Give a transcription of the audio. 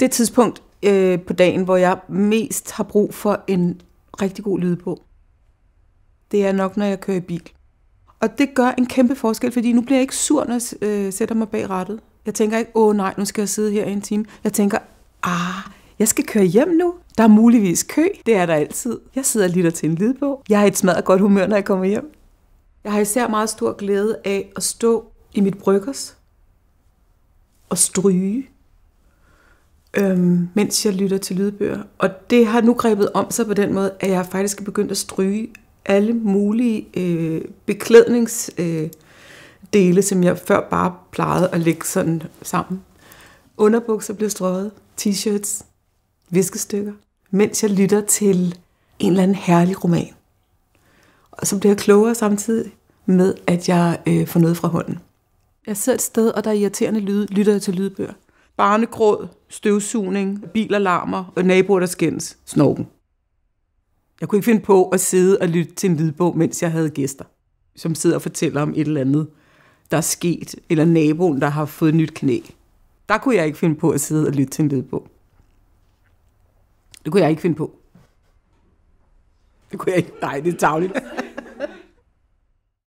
det tidspunkt øh, på dagen, hvor jeg mest har brug for en rigtig god lydbog, det er nok, når jeg kører i bil. Og det gør en kæmpe forskel, fordi nu bliver jeg ikke sur, når jeg øh, sætter mig bag rattet. Jeg tænker ikke, åh nej, nu skal jeg sidde her i en time. Jeg tænker, ah, jeg skal køre hjem nu. Der er muligvis kø. Det er der altid. Jeg sidder lige lytter til en lydbog. Jeg har et smadret godt humør, når jeg kommer hjem. Jeg har især meget stor glæde af at stå i mit bryggers og stryge øhm, mens jeg lytter til lydbøger. Og det har nu grebet om sig på den måde, at jeg faktisk er begyndt at stryge alle mulige øh, beklædningsdele, øh, som jeg før bare plejede at lægge sådan sammen. Underbukser bliver strøget, t-shirts, viskestykker, mens jeg lytter til en eller anden herlig roman. Og så bliver jeg klogere samtidig med, at jeg øh, får noget fra hånden. Jeg sidder et sted, og der er irriterende lyd, lytter jeg til lydbøger. Barnegråd, støvsugning, bilalarmer og naboer, der skændes, snorken. Jeg kunne ikke finde på at sidde og lytte til en lydbog, mens jeg havde gæster, som sidder og fortæller om et eller andet, der er sket, eller naboen, der har fået nyt knæ. Der kunne jeg ikke finde på at sidde og lytte til en lydbog. Det kunne jeg ikke finde på. Det kunne jeg ikke. Nej, det er tavligt.